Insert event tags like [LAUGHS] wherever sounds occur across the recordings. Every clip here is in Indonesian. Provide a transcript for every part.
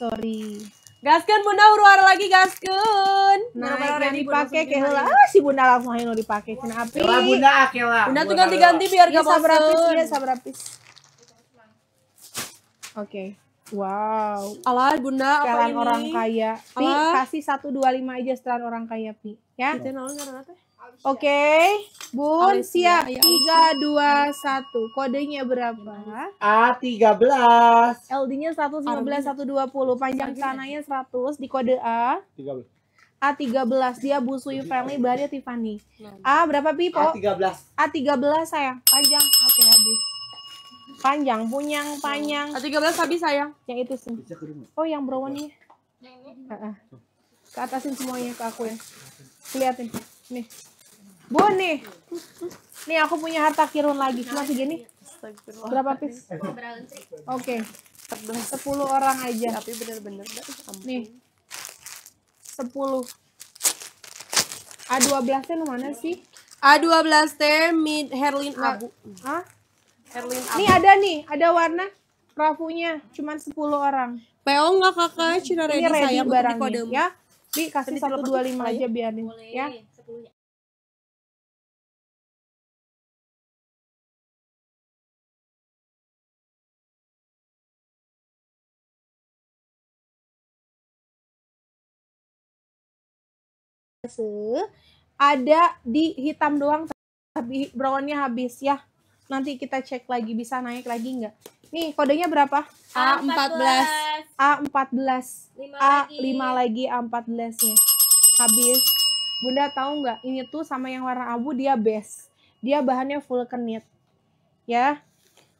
sorry Gaskan bunda uruar lagi gaskan. Nah, yang dipakai ke heula. Ah si bunda langsung anu dipakai Kenapa? api. bunda akela. Ah, bunda tuh ganti-ganti biar gak iya, bosan. habis, ya sabar habis. Oke. Wow. Alah bunda setelan apa ini? orang kaya. Pi kasih 125 aja setelan orang kaya Pi ya. Itu naon karena teh? Oke, Bun siap. Ya. Tiga, dua, satu. Kodenya berapa? A belas. LD-nya satu satu dua puluh. Panjang gitu. celananya seratus. di kode A. Tiga 13. A belas. dia Busui Family. friendly Tiffany. Nah. A berapa Pipo? A 13. A belas sayang. Panjang. Oke, habis. Panjang, punyang, oh. panjang. A belas habis sayang. Yang itu sih. Oh, yang brown ini. Yang sih Ke atasin semuanya ke aku ya. Kelihatan. Nih. Bu nih. Nih aku punya harta kirun lagi. Cuma segini. Berapa pis? Oke. Okay. 10 orang aja. Tapi bener-bener Nih. 10. A12 lu mana sih? A12 teh mid Herlin abu. Hah? Herlin abu. Nih ada nih, ada warna rafunya cuman 10 orang. PO enggak Kakak? Cina ready, ready saya barang nih, ya. Bi kasih 125 aja biar nih ya. ya. se ada di hitam doang tapi brownnya habis ya nanti kita cek lagi bisa naik lagi nggak nih kodenya berapa A14 A14 5 A5 lagi A14 nya habis bunda tahu nggak ini tuh sama yang warna abu dia best dia bahannya full kenit ya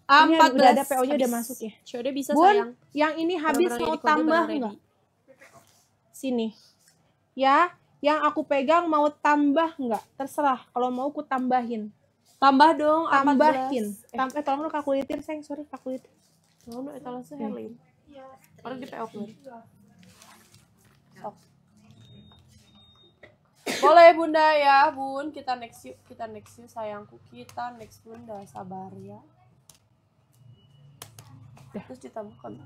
A14 udah ada PO nya udah masuk ya Code bisa Bun, sayang yang ini habis mau tambah nggak sini ya yang aku pegang mau tambah nggak terserah kalau mau aku tambahin tambah dong tambahin eh. Tam eh tolong lu kalkulitin sayang sorry kalkulitin tolong lu etalase Herlin baru di PO Boleh bunda ya bun kita next yuk kita next yuk sayangku kita next bunda sabar ya eh. terus ditambahkan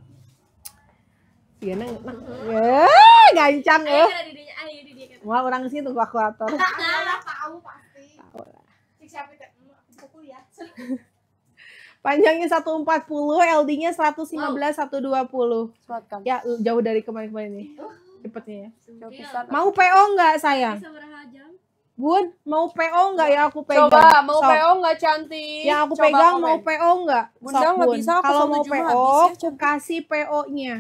Iya nang, nang, ya, gancang ya. Wah orang sini tuh kalkulator. Tahu pasti. Tahu lah. Ya? [LAUGHS] Panjangnya 140, LD-nya 115, 120. Ya, jauh dari kemarin-kemarin nih. Oh. Cepetnya ya. Mau PO nggak sayang? Bun, mau PO nggak ya aku pegang? Coba, mau so, PO nggak cantik? Yang aku Coba pegang komen. mau PO nggak? Bunda nggak bisa, aku kalau mau PO, ya, kasih PO-nya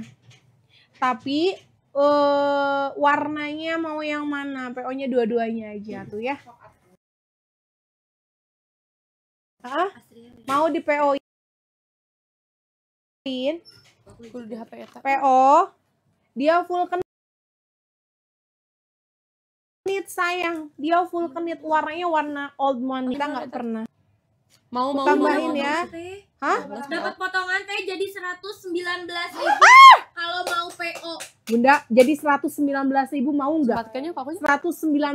tapi uh, warnanya mau yang mana PO-nya dua-duanya aja tuh ya ah mau di PO in di HP ya, PO dia full kenit sayang dia full kenit warnanya warna old money kita nggak pernah mau mau tambahin ya Hah? dapat potongan teh jadi seratus sembilan belas ribu kalau mau PO Bunda jadi belas ribu mau nggak belas ribu mau nggak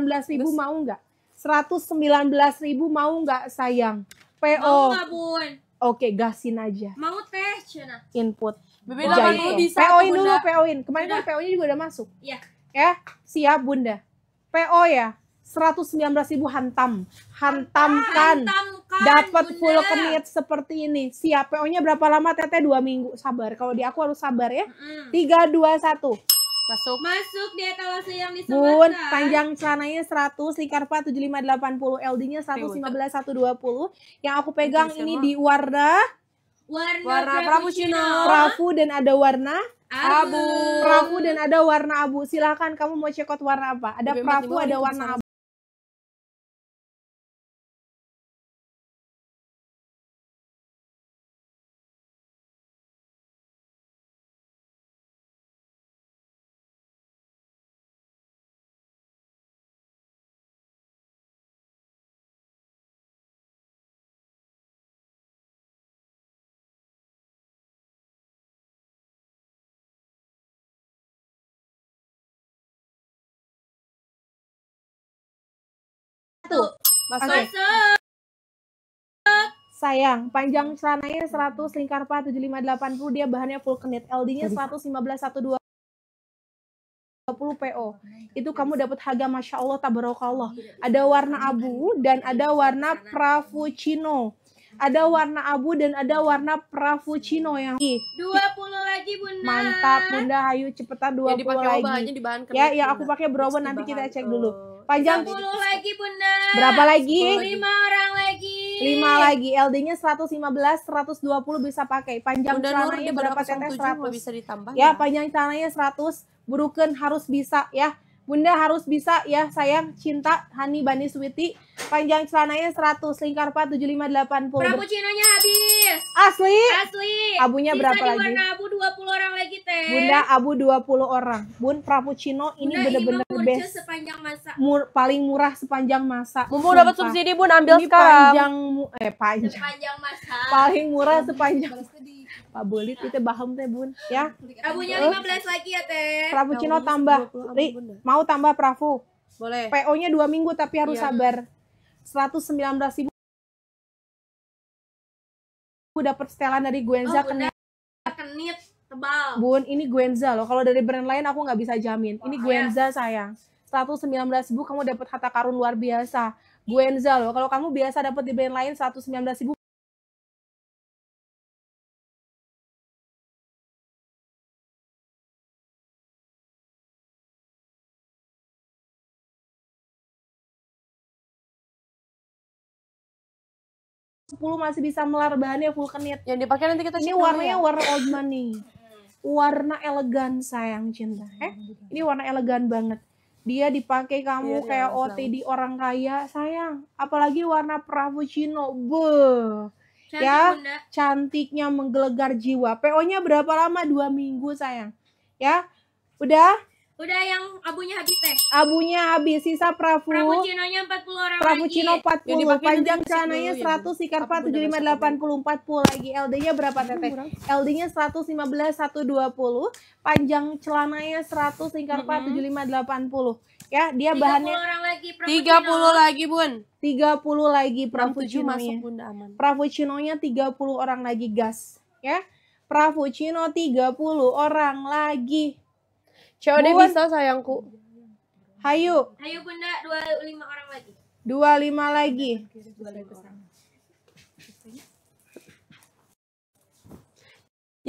belas ribu mau enggak sayang PO mau enggak, bun Oke, gasin aja. Mau teh, Cina. Input. Bibi dulu bisa. PO-in dulu, PO-in. Kemarin kan PO-nya juga udah masuk. Iya. Ya, siap Bunda. PO ya. 119 ribu hantam. Hantamkan. Dapat full kemit seperti ini. Siap. PO-nya berapa lama Tete Dua minggu. Sabar. Kalau di aku harus sabar ya. Tiga, dua, satu. Masuk. Masuk di etalase yang di Bun, panjang celananya 100, lingkar delapan 7580, LD-nya 115 120. Yang aku pegang ini di warna warna, warna Prapuccino. Prabu dan ada warna abu. Prabu dan ada warna abu. Silakan kamu mau cekot warna apa? Ada Prabu, ada warna abu. Satu. Masuk. Okay. Sayang, panjang celananya 100, lingkar 4, 7580, dia bahannya full knit. LD-nya 115, 120 PO. Itu kamu dapat harga Masya Allah, Tabarakallah. Kan? Ada warna abu dan ada warna Prafucino. Ada warna abu dan ada warna Prafucino yang 20 lagi Bunda. Mantap Bunda, ayo cepetan 20 ya, lagi. di bahan ya, ya aku pakai berobat, nanti kita cek dulu panjang 10 lagi bunda berapa lagi 10. 5 orang lagi 5 lagi LD-nya 115 120 bisa pakai panjang bunda celananya berapa tetes 100 bisa ditambah ya, ya panjang celananya 100 buruken harus bisa ya Bunda harus bisa ya sayang cinta Hani Bani Switi panjang celananya 100 lingkar 4 7580 Cinonya habis asli asli abunya bisa berapa lagi abu 20 orang lagi teh Bunda abu 20 orang Bun Cino ini bener-bener best sepanjang masa Mur, paling murah sepanjang masa Mumpung dapat subsidi Bun ambil sekarang panjang eh panjang sepanjang masa paling murah sepanjang masa Pak Bulit itu baham teh bun ya lima belas lagi ya teh Prabu Cino tambah Ri mau tambah Prabu boleh PO nya dua minggu tapi harus iya. sabar 119 ribu dapat setelan dari Gwenza oh, kenit kenit tebal bun ini Gwenza loh kalau dari brand lain aku nggak bisa jamin ini oh, Guenza ya. sayang 119 ribu kamu dapat harta karun luar biasa Gwenza loh kalau kamu biasa dapat di brand lain 119 ribu 10 masih bisa melar bahannya full kenit. Yang dipakai nanti kita Ini warnanya ya? warna old [CLEARS THROAT] money. warna elegan sayang cinta. Hmm, eh, ini warna elegan banget. Dia dipakai kamu iya, kayak iya, OT di orang kaya, sayang. Apalagi warna Frappuccino. Beuh. Cantik, ya, bunda. cantiknya menggelegar jiwa. PO-nya berapa lama? Dua minggu, sayang. Ya, udah Udah yang abunya habis teh. Abunya habis, sisa prafu. cinonya 40 orang Prapucino lagi. Prapucino 40, panjang celananya 100, ikat 75, 80 40 lagi. LD-nya berapa teteh? LD-nya 115 120, panjang celananya 100, singkat 75, 80 ya dia 30 bahannya orang lagi, 30 lagi bun 30 lagi Prafuccino cinonya. bunda cinonya 30 orang lagi gas ya cino 30 orang lagi Cewek deh bisa sayangku. Hayu. Hayu bunda dua lima orang lagi. Dua lima lagi. Dua lima orang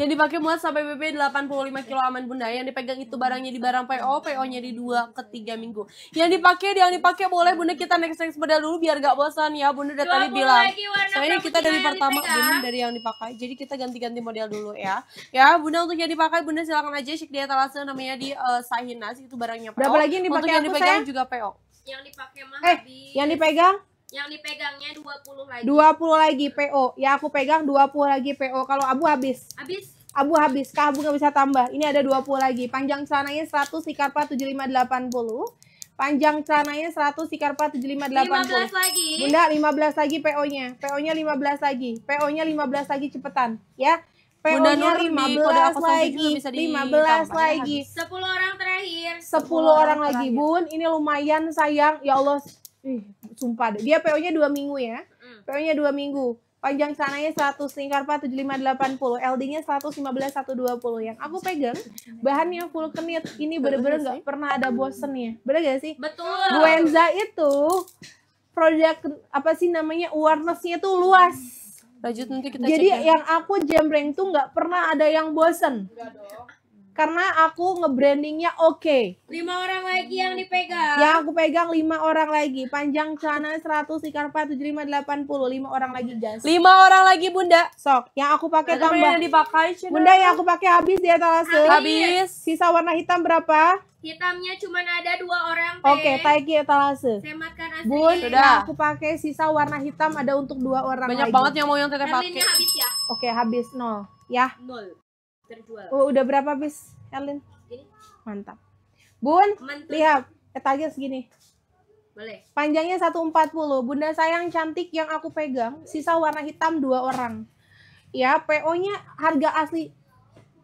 yang dipakai muat sampai BP 85 kilo aman bunda yang dipegang itu barangnya di barang PO PO nya di 2 ke 3 minggu yang dipakai yang dipakai boleh bunda kita next next model dulu biar gak bosan ya bunda udah tadi bilang soalnya kita dari pertama bunda dari yang dipakai jadi kita ganti-ganti model dulu ya ya bunda untuk yang dipakai bunda silakan aja cek di etalase namanya di uh, Sahinas itu barangnya PO berapa lagi yang dipakai yang dipegang juga PO yang dipakai mah eh, habis. yang dipegang yang dipegangnya 20 lagi. 20 lagi PO. Ya aku pegang 20 lagi PO. Kalau Abu habis. Habis. Abu habis. Kak Abu gak bisa tambah. Ini ada 20 lagi. Panjang celananya 100 sikarpa 7580. Panjang celananya 100, sikarpa 7580. 15 lagi. Bunda 15 lagi PO-nya. PO-nya 15 lagi. PO-nya 15-, lagi cepetan, ya. PO-nya 15 lagi. Bisa 15 iya, lagi. 10 orang terakhir. 10, 10 orang, orang lagi, terakhir. Bun. Ini lumayan sayang. Ya Allah. Ih, sumpah deh. Dia PO-nya dua minggu ya. Mm. PO-nya dua minggu. Panjang sananya 100, lingkar 7580, LD-nya 115-120 yang aku pegang. Bahannya full kenit. Ini bener-bener gak pernah ada ya Bener gak sih? Betul. Buenza itu project apa sih namanya awareness-nya tuh luas. Lanjut nanti kita Jadi cek ya. yang aku jembreng tuh nggak pernah ada yang bosen karena aku ngebrandingnya oke. Okay. Lima orang lagi yang dipegang. Ya aku pegang lima orang lagi. Panjang celana 100, 5, 80. lima orang lagi jas. Lima orang lagi bunda. Sok, yang aku pakai tambah. Yang dipakai, bunda yang aku pakai habis di talase. Habis. Sisa warna hitam berapa? Hitamnya cuma ada dua orang. Oke, okay, taiki etalase. Sematkan asli. Bun, Sudah. aku pakai sisa warna hitam ada untuk dua orang. Banyak lagi. banget yang mau yang teteh pakai. habis ya. Oke, okay, habis nol. Ya. Nol terjual. Oh, udah berapa bis, Elin? Gini. Mantap. Bun, Mantap. lihat, etage segini. Boleh. Panjangnya 140. Bunda sayang cantik yang aku pegang, sisa warna hitam dua orang. Ya, PO-nya harga asli.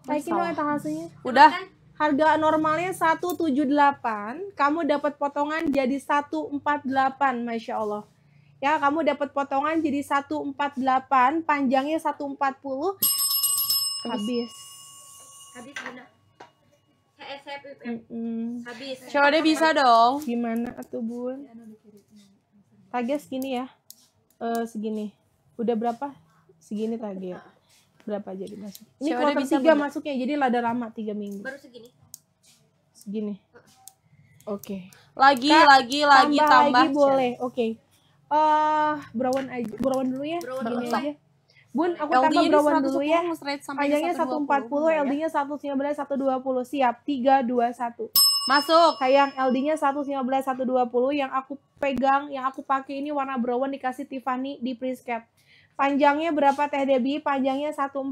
Naikin dong tanggal aslinya. Udah. Harga normalnya 178, kamu dapat potongan jadi 148, Masya Allah. Ya, kamu dapat potongan jadi 148, panjangnya 140, habis. habis habis guna HSF habis coba deh bisa dong gimana atuh bun tagnya segini ya uh, segini udah berapa segini tagnya berapa jadi masuk ini kalau bisa tiga masuknya jadi lada lama tiga minggu baru segini segini oke lagi lagi lagi tambah lagi boleh oke okay. uh, eh, berawan aja brown dulu ya Brown dulu ya. aja Bun, aku tambah berawan ya. dulu ya. Panjangnya 140, LD-nya dua 120. Siap, satu Masuk. Sayang, LD-nya 115, 120. Yang aku pegang, yang aku pakai ini warna berawan dikasih Tiffany di Prisket. Panjangnya berapa Teh Debi? Panjangnya 140.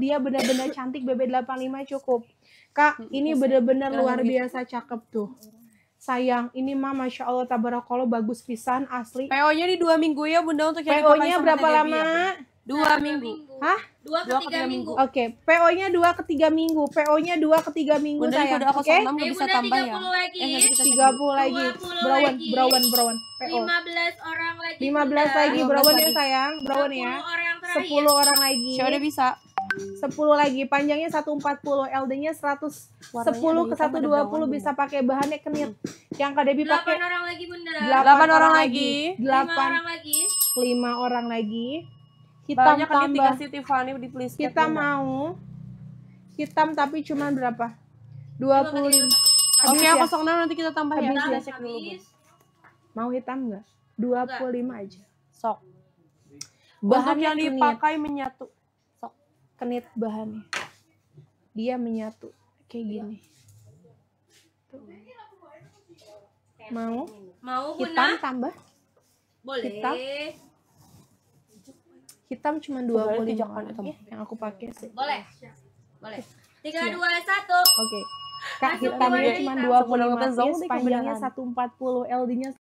Dia benar-benar [LAUGHS] cantik BB85 cukup. Kak, ini benar-benar luar biasa cakep tuh sayang ini mah masya allah tabarakallah bagus pisan asli po nya di dua minggu ya bunda untuk yang po nya berapa ya? lama ya, dua minggu. minggu. Hah? Dua ke tiga minggu. Oke, okay. PO-nya dua ke tiga minggu. PO-nya dua ke tiga minggu Bunda sayang. Oke. Okay? bunda bisa tambah ya. Lagi. Eh, puluh lagi. Brown, brown, brown. PO. lima orang lagi. Lima belas lagi brown ya sayang. Brown ya. sepuluh orang lagi. siapa udah bisa. sepuluh lagi panjangnya 140 LD-nya 100 ke 10 ke puluh bisa pakai bahannya kenit. Yang Kak Debi pakai 8 orang lagi Bunda. 8, orang, lagi. 8 orang lagi. lima orang lagi kita Banyak kan tambah ketika si Tiffany di please kita mau hitam tapi cuma berapa? 25. Oke, ya? kosong 06 nanti kita tambah habis ya. ya. cek dulu. Habis. Mau hitam enggak? 25 enggak. aja. Sok. Bahan yang dipakai kenit. menyatu. Sok. Kenit bahannya. Dia menyatu kayak iya. gini. Tuh. Mau? Mau Hitam tambah? Boleh. Hitam hitam cuma dua puluh ya yang aku pakai sih boleh boleh tiga dua satu oke Kak hitamnya cuma dua puluh lima panjangnya satu empat puluh LD-nya